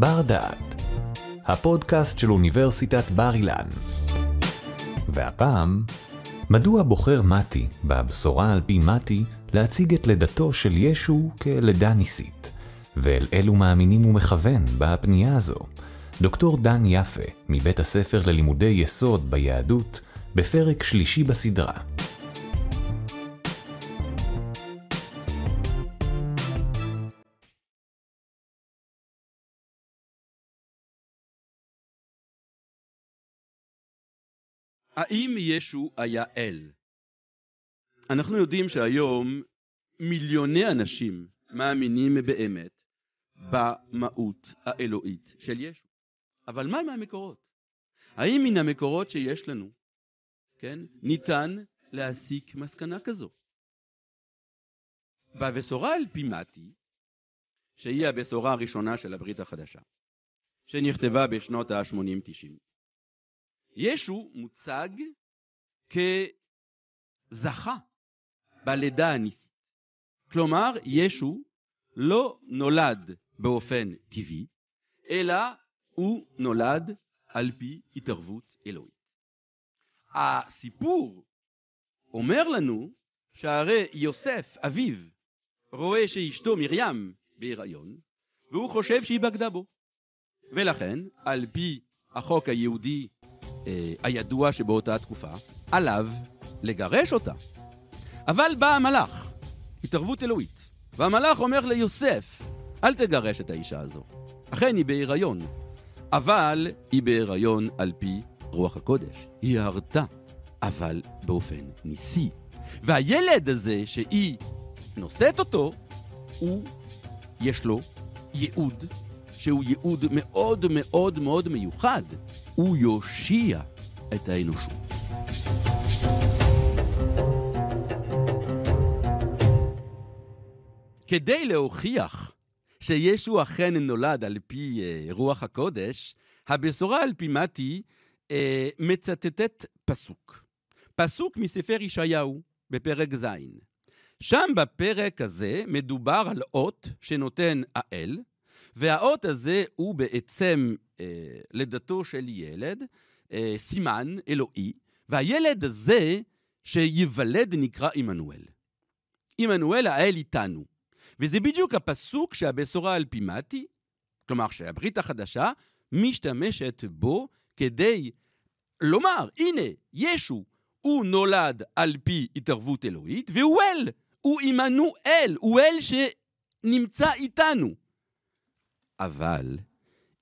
בר דעת, הפודקאסט של אוניברסיטת בר אילן. והפעם, מדוע בוחר מתי, בבשורה על פי מתי, להציג את לידתו של ישו כלידה ניסית? ואל אלו מאמינים הוא מכוון בפנייה הזו? דוקטור דן יפה, מבית הספר ללימודי יסוד ביהדות, בפרק שלישי בסדרה, האם ישו היה אל? אנחנו יודעים שהיום מיליוני אנשים מאמינים באמת במהות האלוהית של ישו. אבל מה עם המקורות? האם מן המקורות שיש לנו, כן, ניתן להסיק מסקנה כזו? בבשורה אל פימתי, שהיא הבשורה הראשונה של הברית החדשה, שנכתבה בשנות ה-80-90, ישו מוצג כזכה בלידה הניסית. כלומר, ישו לא נולד באופן טבעי, אלא הוא נולד על פי התערבות אלוהית. הסיפור אומר לנו שהרי יוסף, אביו, רואה שאשתו מרים בהיריון, והוא חושב שהיא בגדה בו. ולכן, על פי החוק היהודי אה, הידוע שבאותה התקופה, עליו לגרש אותה. אבל בא המלאך, התערבות אלוהית, והמלאך אומר ליוסף, אל תגרש את האישה הזו. אכן היא בהיריון, אבל היא בהיריון על פי רוח הקודש. היא הרתה, אבל באופן ניסי. והילד הזה שהיא נושאת אותו, הוא, יש לו ייעוד שהוא ייעוד מאוד מאוד מאוד מיוחד, הוא יושיע את האנושות. כדי להוכיח שישו אכן נולד על פי אה, רוח הקודש, הבשורה על פי מתי אה, מצטטת פסוק. פסוק מספר ישעיהו, בפרק ז'. שם בפרק הזה מדובר על אות שנותן האל, והאות הזה הוא בעצם אה, לידתו של ילד, אה, סימן אלוהי, והילד הזה שיוולד נקרא עמנואל. עמנואל האל איתנו. וזה בדיוק הפסוק שהבשורה על פימתי, כלומר שהברית החדשה, משתמשת בו כדי לומר, הנה, ישו, הוא נולד על פי התערבות אלוהית, והוא אל, הוא עמנואל, הוא אל שנמצא איתנו. אבל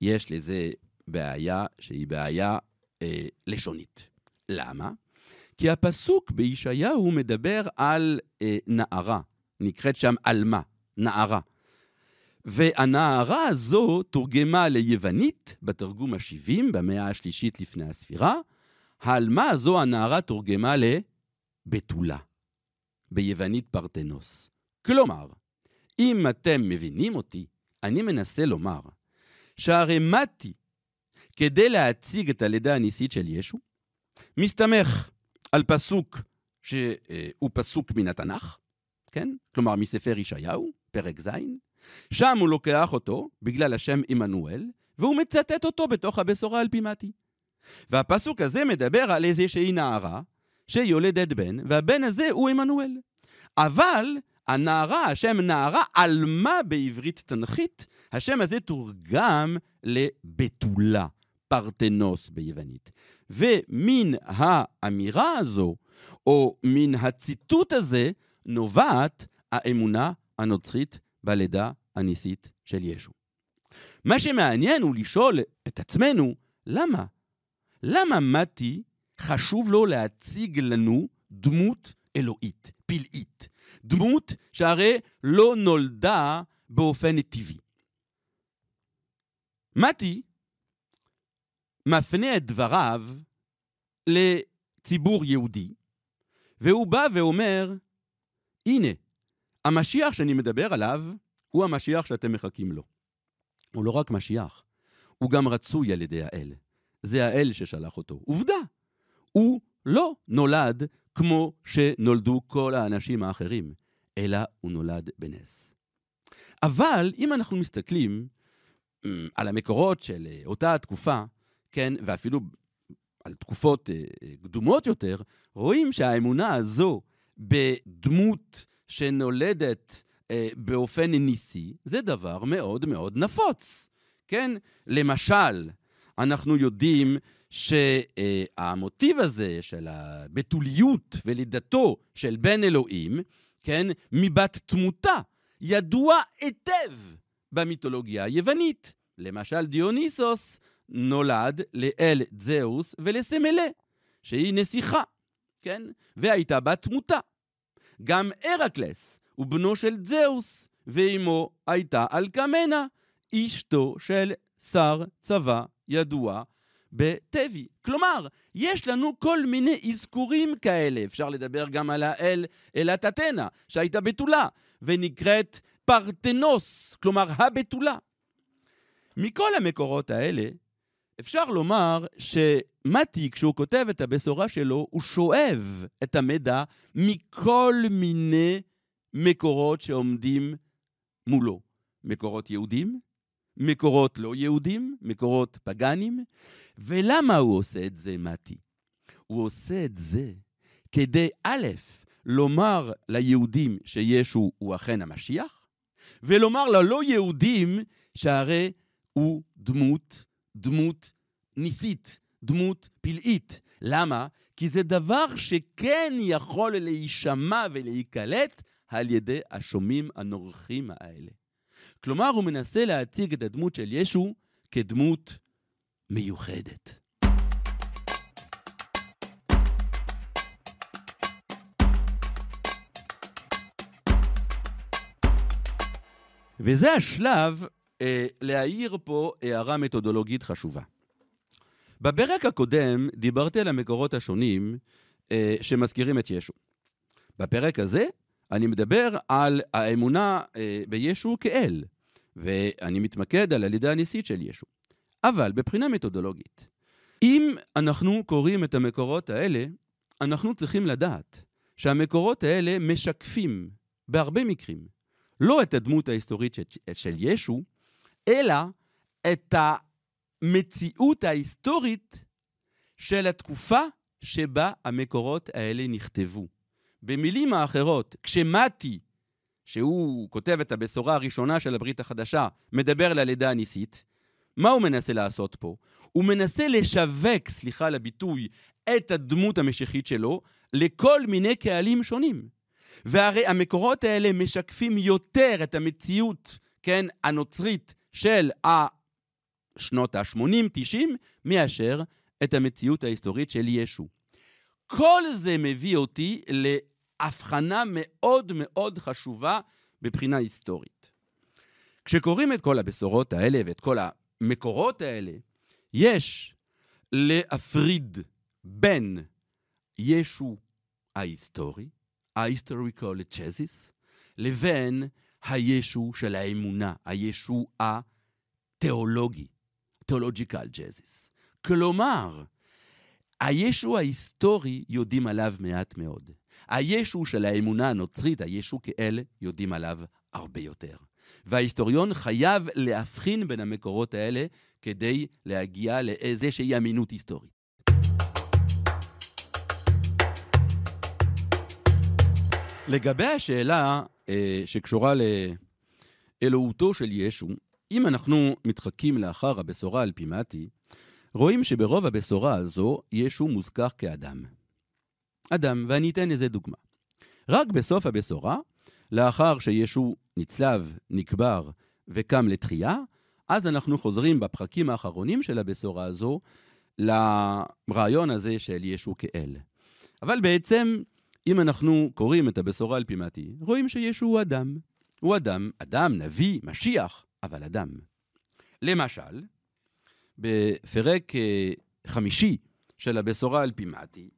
יש לזה בעיה שהיא בעיה אה, לשונית. למה? כי הפסוק בישעיהו מדבר על אה, נערה, נקראת שם עלמה, נערה. והנערה הזו תורגמה ליוונית בתרגום ה-70 במאה השלישית לפני הספירה. העלמה הזו, הנערה תורגמה לבתולה, ביוונית פרטנוס. כלומר, אם אתם מבינים אותי, אני מנסה לומר שהרי מתי כדי להציג את הלידה הניסית של ישו, מסתמך על פסוק שהוא אה, פסוק מן התנ"ך, כן? כלומר, מספר ישעיהו, פרק ז', שם הוא לוקח אותו, בגלל השם עמנואל, והוא מצטט אותו בתוך הבשורה על פי מתי. והפסוק הזה מדבר על איזושהי נערה שיולדת בן, והבן הזה הוא עמנואל. אבל הנערה, השם נערה, על מה בעברית תנכית? השם הזה תורגם לבתולה, פרטנוס ביוונית. ומן האמירה הזו, או מן הציטוט הזה, נובעת האמונה הנוצרית בלידה הניסית של ישו. מה שמעניין הוא לשאול את עצמנו, למה? למה מתי חשוב לו להציג לנו דמות אלוהית, פלאית? דמות שהרי לא נולדה באופן טבעי. מתי מפנה את דבריו לציבור יהודי, והוא בא ואומר, הנה, המשיח שאני מדבר עליו הוא המשיח שאתם מחכים לו. הוא לא רק משיח, הוא גם רצוי על ידי האל. זה האל ששלח אותו. עובדה, הוא לא נולד כמו שנולדו כל האנשים האחרים, אלא הוא נולד בנס. אבל אם אנחנו מסתכלים אה, על המקורות של אה, אותה התקופה, כן, ואפילו על תקופות אה, קדומות יותר, רואים שהאמונה הזו בדמות שנולדת באופן ניסי, זה דבר מאוד מאוד נפוץ, כן? למשל, אנחנו יודעים שהמוטיב הזה של הבתוליות ולידתו של בן אלוהים, כן, מבת תמותה, ידוע היטב במיתולוגיה היוונית. למשל, דיוניסוס נולד לאל זהוס ולסמלה, שהיא נסיכה, כן? והייתה בת תמותה. גם הרקלס הוא בנו של זהוס, ואימו הייתה אלקמנה, אשתו של שר צבא ידוע בטבי. כלומר, יש לנו כל מיני אזכורים כאלה. אפשר לדבר גם על האל אלת אתנה, שהייתה בתולה, ונקראת פרטנוס, כלומר הבתולה. מכל המקורות האלה, אפשר לומר שמתי, כשהוא כותב את הבשורה שלו, הוא שואב את המידע מכל מיני מקורות שעומדים מולו. מקורות יהודים, מקורות לא יהודים, מקורות פגאנים. ולמה הוא עושה את זה, מתי? הוא עושה את זה כדי, א', לומר ליהודים שישו הוא אכן המשיח, ולומר ללא יהודים שהרי הוא דמות, דמות ניסית, דמות פלאית. למה? כי זה דבר שכן יכול להישמע ולהיקלט על ידי השומעים הנורחים האלה. כלומר, הוא מנסה להציג את הדמות של ישו כדמות מיוחדת. וזה השלב אה, להעיר פה הערה מתודולוגית חשובה. בפרק הקודם דיברתי על המקורות השונים אה, שמזכירים את ישו. בפרק הזה אני מדבר על האמונה אה, בישו כאל, ואני מתמקד על הלידה הניסית של ישו. אבל בבחינה מתודולוגית, אם אנחנו קוראים את המקורות האלה, אנחנו צריכים לדעת שהמקורות האלה משקפים בהרבה מקרים לא את הדמות ההיסטורית של ישו, אלא את המציאות ההיסטורית של התקופה שבה המקורות האלה נכתבו. במילים האחרות, כשמתי, שהוא כותב את הבשורה הראשונה של הברית החדשה, מדבר על הלידה הניסית, מה הוא מנסה לעשות פה? הוא מנסה לשווק, סליחה על הביטוי, את הדמות המשיחית שלו לכל מיני קהלים שונים. והרי המקורות האלה משקפים יותר את המציאות, כן, הנוצרית של השנות ה-80-90, מאשר את המציאות ההיסטורית של ישו. כל זה מביא אותי הבחנה מאוד מאוד חשובה מבחינה היסטורית. כשקוראים את כל הבשורות האלה ואת כל המקורות האלה, יש להפריד בין ישו ההיסטורי, ה-historical chassis, לבין הישו של האמונה, הישו התיאולוגי, תיאולוג'יקל ג'זיס. כלומר, הישו ההיסטורי יודעים עליו מעט מאוד. הישו של האמונה הנוצרית, הישו כאל, יודעים עליו הרבה יותר. וההיסטוריון חייב להבחין בין המקורות האלה כדי להגיע לאיזושהי אמינות היסטורית. לגבי השאלה אה, שקשורה לאלוהותו של ישו, אם אנחנו מתחקים לאחר הבשורה על פימטי, רואים שברוב הבשורה הזו ישו מוזכר כאדם. אדם, ואני אתן לזה דוגמה. רק בסוף הבשורה, לאחר שישו נצלב, נקבר וקם לתחייה, אז אנחנו חוזרים בפרקים האחרונים של הבשורה הזו לרעיון הזה של ישו כאל. אבל בעצם, אם אנחנו קוראים את הבשורה על פי מתי, רואים שישו הוא אדם. הוא אדם, אדם, נביא, משיח, אבל אדם. למשל, בפרק אה, חמישי של הבשורה על פי מתי,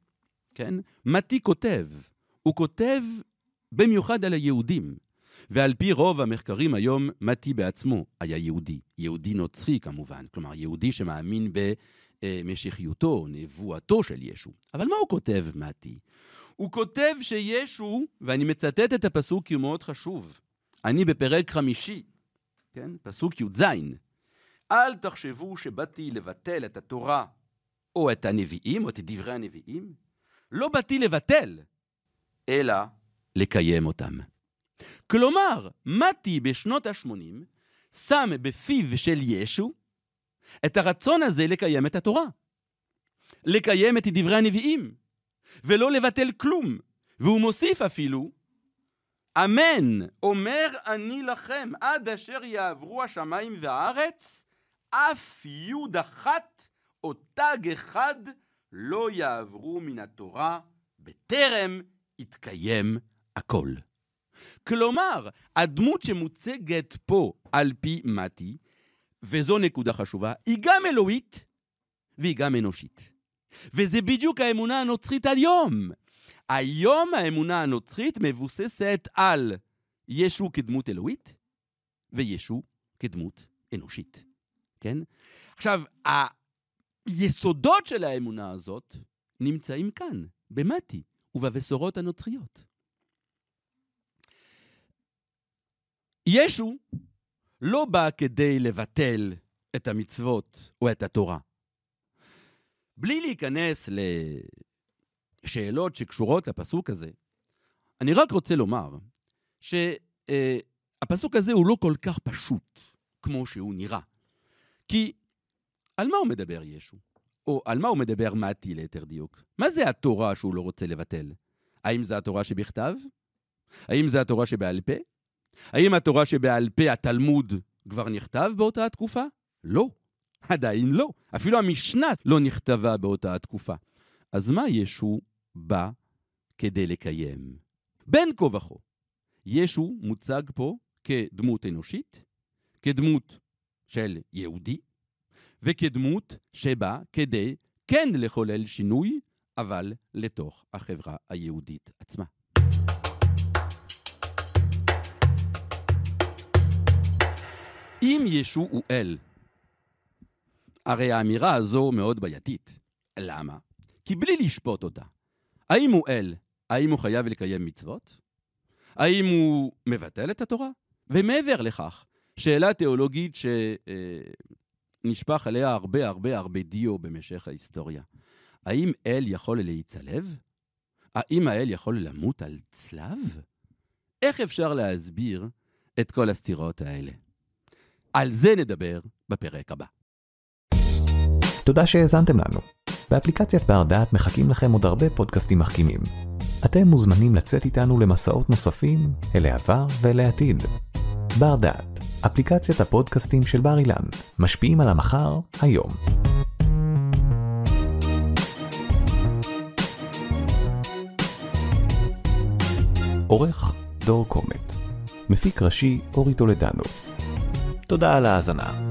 כן? מתי כותב? הוא כותב במיוחד על היהודים. ועל פי רוב המחקרים היום, מתי בעצמו היה יהודי. יהודי נוצרי כמובן, כלומר יהודי שמאמין במשיחיותו, נבואתו של ישו. אבל מה הוא כותב, מתי? הוא כותב שישו, ואני מצטט את הפסוק כי הוא מאוד חשוב, אני בפרק חמישי, כן? פסוק י"ז, אל תחשבו שבאתי לבטל את התורה או את הנביאים, או את דברי הנביאים, לא באתי לבטל, אלא לקיים אותם. כלומר, מתי בשנות ה-80 שם בפיו של ישו את הרצון הזה לקיים את התורה, לקיים את דברי הנביאים, ולא לבטל כלום. והוא מוסיף אפילו, אמן, אומר אני לכם, עד אשר יעברו השמיים והארץ, אף יוד אחת או תג אחד לא יעברו מן התורה בטרם יתקיים הכל. כלומר, הדמות שמוצגת פה על פי מתי, וזו נקודה חשובה, היא גם אלוהית והיא גם אנושית. וזה בדיוק האמונה הנוצרית היום. היום האמונה הנוצרית מבוססת על ישו כדמות אלוהית וישו כדמות אנושית, כן? עכשיו, היסודות של האמונה הזאת נמצאים כאן, במתי ובבשורות הנוצריות. ישו לא בא כדי לבטל את המצוות או את התורה. בלי להיכנס לשאלות שקשורות לפסוק הזה, אני רק רוצה לומר שהפסוק אה, הזה הוא לא כל כך פשוט כמו שהוא נראה. כי על מה הוא מדבר ישו? או על מה הוא מדבר מתי ליתר דיוק? מה זה התורה שהוא לא רוצה לבטל? האם זה התורה שבכתב? האם זה התורה שבעל פה? האם התורה שבעל פה, התלמוד, כבר נכתב באותה התקופה? לא, עדיין לא. אפילו המשנה לא נכתבה באותה התקופה. אז מה ישו בא כדי לקיים? בין כה וכה, ישו מוצג פה כדמות אנושית, כדמות של יהודי, וכדמות שבא כדי כן לחולל שינוי, אבל לתוך החברה היהודית עצמה. אם ישו הוא אל, הרי האמירה הזו מאוד בעייתית. למה? כי בלי לשפוט אותה, האם הוא אל, האם הוא חייב לקיים מצוות? האם הוא מבטל את התורה? ומעבר לכך, שאלה תיאולוגית ש... אה, נשפך עליה הרבה הרבה הרבה דיו במשך ההיסטוריה. האם אל יכול להיצלב? האם האל יכול למות על צלב? איך אפשר להסביר את כל הסתירות האלה? על זה נדבר בפרק הבא. תודה שהאזנתם לנו. באפליקציית בר דעת מחכים לכם עוד הרבה פודקאסטים מחכימים. אתם מוזמנים לצאת איתנו למסעות נוספים אל העבר ואל העתיד. בר דעת, אפליקציית הפודקאסטים של בר אילן, משפיעים על המחר, היום. עורך דור קומט, מפיק ראשי אורי טולדנו. תודה על ההאזנה.